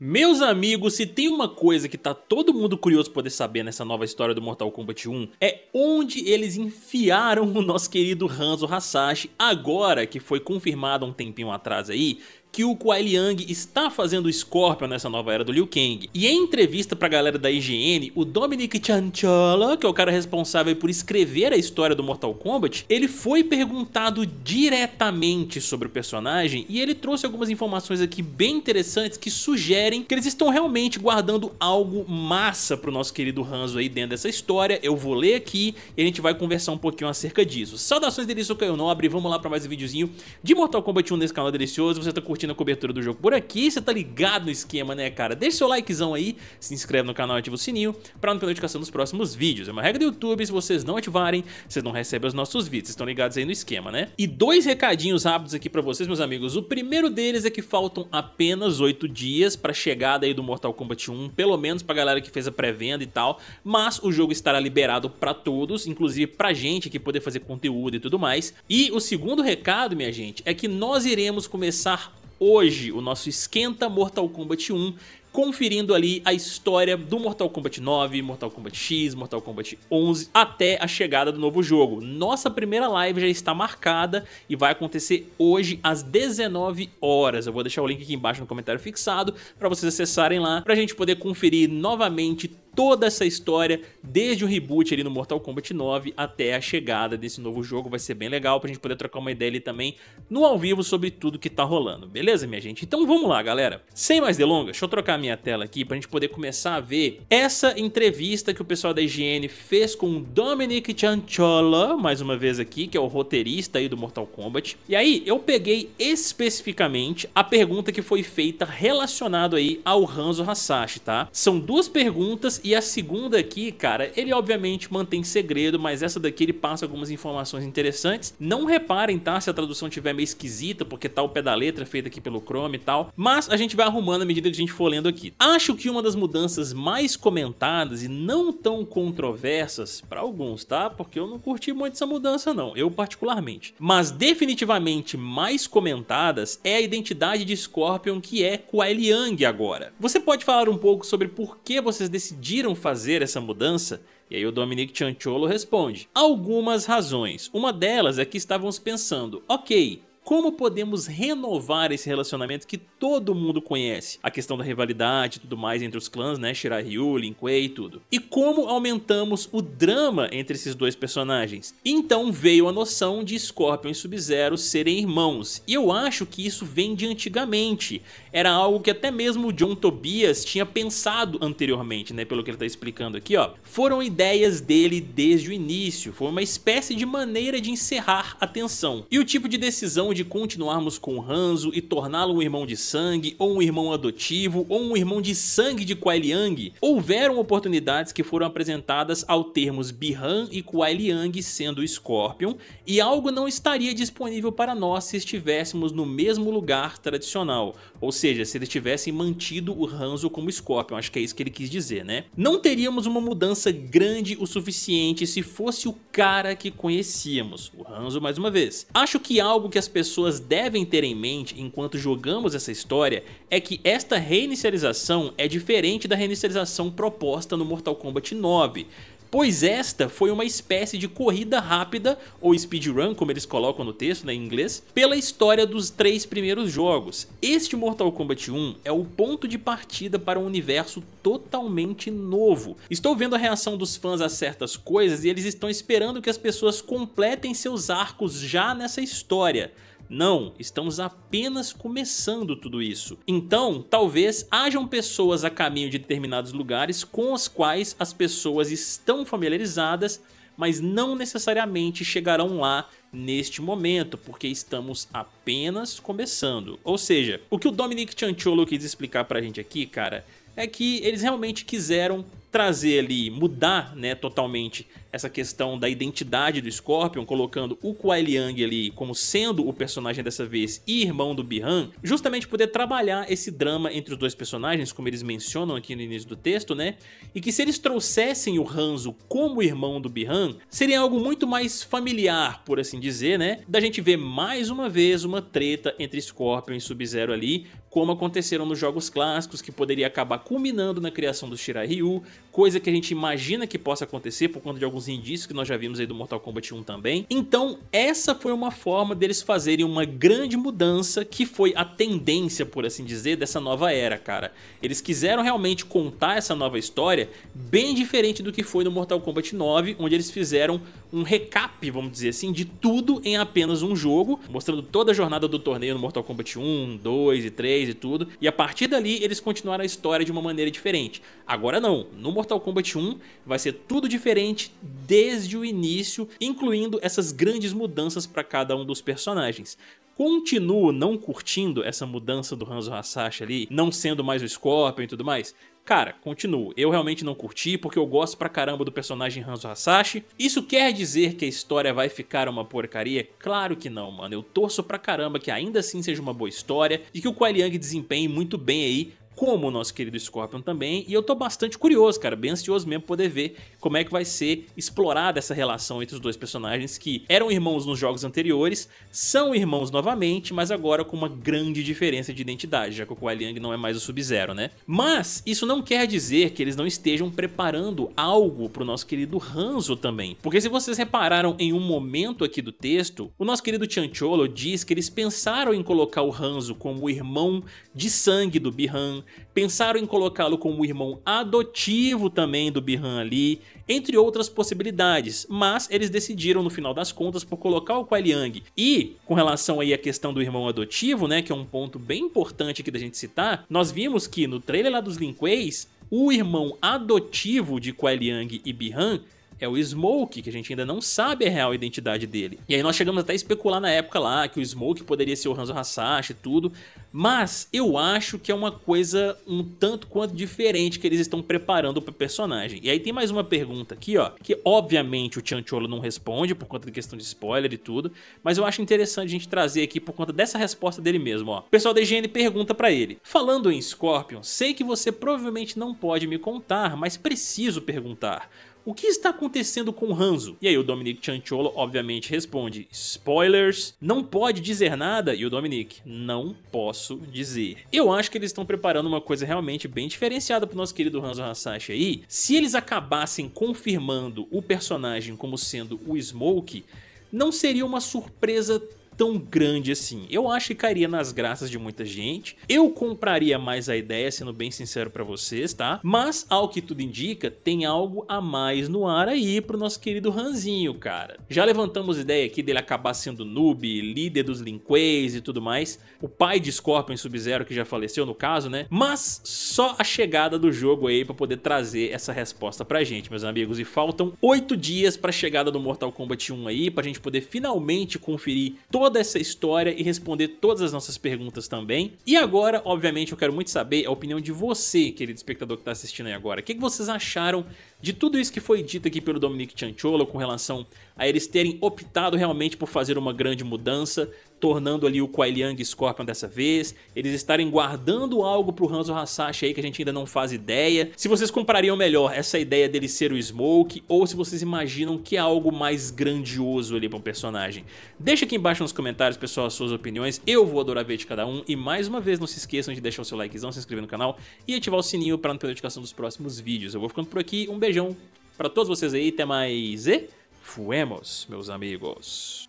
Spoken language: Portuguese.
Meus amigos, se tem uma coisa que tá todo mundo curioso poder saber nessa nova história do Mortal Kombat 1 é onde eles enfiaram o nosso querido Hanzo Hasashi agora que foi confirmado há um tempinho atrás aí que o Kuai Liang está fazendo o Scorpion nessa nova era do Liu Kang. E em entrevista pra galera da IGN, o Dominic Chanchala, que é o cara responsável por escrever a história do Mortal Kombat, ele foi perguntado diretamente sobre o personagem e ele trouxe algumas informações aqui bem interessantes que sugerem que eles estão realmente guardando algo massa pro nosso querido Hanzo aí dentro dessa história. Eu vou ler aqui e a gente vai conversar um pouquinho acerca disso. Saudações deles, eu sou Caio Nobre, vamos lá pra mais um videozinho de Mortal Kombat 1 nesse canal delicioso. Você tá curtindo curtindo a cobertura do jogo por aqui. Você tá ligado no esquema, né, cara? Deixa seu likezão aí, se inscreve no canal e ativa o sininho pra não perder notificação dos próximos vídeos. É uma regra do YouTube, se vocês não ativarem, vocês não recebem os nossos vídeos. Vocês estão ligados aí no esquema, né? E dois recadinhos rápidos aqui pra vocês, meus amigos. O primeiro deles é que faltam apenas oito dias pra chegada aí do Mortal Kombat 1, pelo menos pra galera que fez a pré-venda e tal, mas o jogo estará liberado pra todos, inclusive pra gente que poder fazer conteúdo e tudo mais. E o segundo recado, minha gente, é que nós iremos começar hoje o nosso Esquenta Mortal Kombat 1, conferindo ali a história do Mortal Kombat 9, Mortal Kombat X, Mortal Kombat 11, até a chegada do novo jogo. Nossa primeira live já está marcada e vai acontecer hoje às 19 horas. Eu vou deixar o link aqui embaixo no comentário fixado para vocês acessarem lá, para a gente poder conferir novamente toda essa história, desde o reboot ali no Mortal Kombat 9 até a chegada desse novo jogo. Vai ser bem legal pra gente poder trocar uma ideia ali também no ao vivo sobre tudo que tá rolando, beleza, minha gente? Então vamos lá, galera. Sem mais delongas, deixa eu trocar minha tela aqui pra gente poder começar a ver essa entrevista que o pessoal da IGN fez com o Dominic Chanchola, mais uma vez aqui, que é o roteirista aí do Mortal Kombat. E aí, eu peguei especificamente a pergunta que foi feita relacionado aí ao Hanzo Hasashi, tá? São duas perguntas e a segunda aqui, cara, ele obviamente mantém segredo, mas essa daqui ele passa algumas informações interessantes. Não reparem, tá? Se a tradução tiver meio esquisita, porque tá o pé da letra feito aqui pelo Chrome e tal. Mas a gente vai arrumando à medida que a gente for lendo aqui. Acho que uma das mudanças mais comentadas e não tão controversas para alguns, tá? Porque eu não curti muito essa mudança não, eu particularmente. Mas definitivamente mais comentadas é a identidade de Scorpion que é Kuai Liang agora. Você pode falar um pouco sobre por que vocês decidiram decidiram fazer essa mudança? E aí o Dominic Cianciolo responde, algumas razões. Uma delas é que estávamos pensando, ok, como podemos renovar esse relacionamento que todo mundo conhece? A questão da rivalidade e tudo mais entre os clãs, né? Shirahyu, Lin Kuei e tudo. E como aumentamos o drama entre esses dois personagens? Então veio a noção de Scorpion e Sub-Zero serem irmãos. E eu acho que isso vem de antigamente. Era algo que até mesmo o John Tobias tinha pensado anteriormente, né? Pelo que ele está explicando aqui, ó. Foram ideias dele desde o início. Foi uma espécie de maneira de encerrar a tensão. E o tipo de decisão de continuarmos com Hanzo e torná-lo um irmão de sangue, ou um irmão adotivo, ou um irmão de sangue de Kuai Liang, houveram oportunidades que foram apresentadas ao termos Bihan e Kuai Liang sendo Scorpion, e algo não estaria disponível para nós se estivéssemos no mesmo lugar tradicional, ou seja, se eles tivessem mantido o Hanzo como Scorpion, acho que é isso que ele quis dizer, né? Não teríamos uma mudança grande o suficiente se fosse o cara que conhecíamos, o Hanzo mais uma vez. Acho que algo que as pessoas pessoas devem ter em mente enquanto jogamos essa história é que esta reinicialização é diferente da reinicialização proposta no Mortal Kombat 9, pois esta foi uma espécie de corrida rápida, ou speedrun, como eles colocam no texto né, em inglês, pela história dos três primeiros jogos. Este Mortal Kombat 1 é o ponto de partida para um universo totalmente novo. Estou vendo a reação dos fãs a certas coisas e eles estão esperando que as pessoas completem seus arcos já nessa história. Não, estamos apenas começando tudo isso. Então, talvez hajam pessoas a caminho de determinados lugares com os quais as pessoas estão familiarizadas, mas não necessariamente chegarão lá neste momento, porque estamos apenas começando. Ou seja, o que o Dominic Chancholo quis explicar pra gente aqui, cara, é que eles realmente quiseram trazer ali, mudar né, totalmente essa questão da identidade do Scorpion, colocando o Kuai Liang ali como sendo o personagem dessa vez e irmão do Han justamente poder trabalhar esse drama entre os dois personagens, como eles mencionam aqui no início do texto, né? E que se eles trouxessem o Hanzo como irmão do Han seria algo muito mais familiar, por assim dizer, né? Da gente ver mais uma vez uma treta entre Scorpion e Sub-Zero ali, como aconteceram nos jogos clássicos, que poderia acabar culminando na criação do Ryu, coisa que a gente imagina que possa acontecer por conta de alguns alguns indícios que nós já vimos aí do Mortal Kombat 1 também. Então, essa foi uma forma deles fazerem uma grande mudança que foi a tendência, por assim dizer, dessa nova era, cara. Eles quiseram realmente contar essa nova história bem diferente do que foi no Mortal Kombat 9, onde eles fizeram um recap, vamos dizer assim, de tudo em apenas um jogo, mostrando toda a jornada do torneio no Mortal Kombat 1, 2 e 3 e tudo. E a partir dali, eles continuaram a história de uma maneira diferente. Agora não, no Mortal Kombat 1 vai ser tudo diferente desde o início, incluindo essas grandes mudanças para cada um dos personagens. Continuo não curtindo essa mudança do Hanzo Hasashi ali, não sendo mais o Scorpion e tudo mais? Cara, continuo. Eu realmente não curti porque eu gosto pra caramba do personagem Hanzo Hasashi. Isso quer dizer que a história vai ficar uma porcaria? Claro que não, mano. Eu torço pra caramba que ainda assim seja uma boa história e que o Kuai Liang desempenhe muito bem aí como o nosso querido Scorpion também, e eu tô bastante curioso, cara, bem ansioso mesmo poder ver como é que vai ser explorada essa relação entre os dois personagens que eram irmãos nos jogos anteriores, são irmãos novamente, mas agora com uma grande diferença de identidade, já que o Kuai Liang não é mais o Sub-Zero, né? Mas isso não quer dizer que eles não estejam preparando algo pro nosso querido Hanzo também, porque se vocês repararam em um momento aqui do texto, o nosso querido Chancholo diz que eles pensaram em colocar o Hanzo como o irmão de sangue do Bihan, pensaram em colocá-lo como irmão adotivo também do Birhan ali, entre outras possibilidades, mas eles decidiram no final das contas por colocar o Kuai Liang. E com relação aí à questão do irmão adotivo, né, que é um ponto bem importante aqui da gente citar, nós vimos que no trailer lá dos Lin Kueis, o irmão adotivo de Kuai Liang e Bihan é o Smoke, que a gente ainda não sabe a real identidade dele. E aí nós chegamos até a especular na época lá que o Smoke poderia ser o Hanzo Hasashi e tudo, mas eu acho que é uma coisa um tanto quanto diferente que eles estão preparando para o personagem. E aí tem mais uma pergunta aqui, ó, que obviamente o Chancholo não responde por conta da questão de spoiler e tudo, mas eu acho interessante a gente trazer aqui por conta dessa resposta dele mesmo, ó. O pessoal da IGN pergunta para ele: "Falando em Scorpion, sei que você provavelmente não pode me contar, mas preciso perguntar o que está acontecendo com Hanzo? E aí o Dominic Chancholo obviamente responde, spoilers, não pode dizer nada, e o Dominic, não posso dizer. Eu acho que eles estão preparando uma coisa realmente bem diferenciada pro nosso querido Hanzo Hasashi aí, se eles acabassem confirmando o personagem como sendo o Smoke, não seria uma surpresa tão grande assim. Eu acho que cairia nas graças de muita gente. Eu compraria mais a ideia, sendo bem sincero para vocês, tá? Mas, ao que tudo indica, tem algo a mais no ar aí pro nosso querido Ranzinho, cara. Já levantamos ideia aqui dele acabar sendo noob, líder dos Linquays e tudo mais. O pai de Scorpion Sub-Zero, que já faleceu no caso, né? Mas só a chegada do jogo aí pra poder trazer essa resposta pra gente, meus amigos. E faltam oito dias pra chegada do Mortal Kombat 1 aí, pra gente poder finalmente conferir toda essa história e responder todas as nossas perguntas também. E agora, obviamente, eu quero muito saber a opinião de você, querido espectador que está assistindo aí agora. O que, vocês acharam de tudo isso que foi dito aqui pelo Dominic Chancholo com relação a eles terem optado realmente por fazer uma grande mudança, tornando ali o Kuai Liang Scorpion dessa vez, eles estarem guardando algo pro Hanzo Hasashi aí que a gente ainda não faz ideia. Se vocês comprariam melhor essa ideia dele ser o Smoke ou se vocês imaginam que é algo mais grandioso ali um personagem. Deixa aqui embaixo nos comentários, pessoal, as suas opiniões. Eu vou adorar ver de cada um e mais uma vez não se esqueçam de deixar o seu likezão, se inscrever no canal e ativar o sininho para não perder a notificação dos próximos vídeos. Eu vou ficando por aqui, um beijão para todos vocês aí, até mais e fuemos, meus amigos.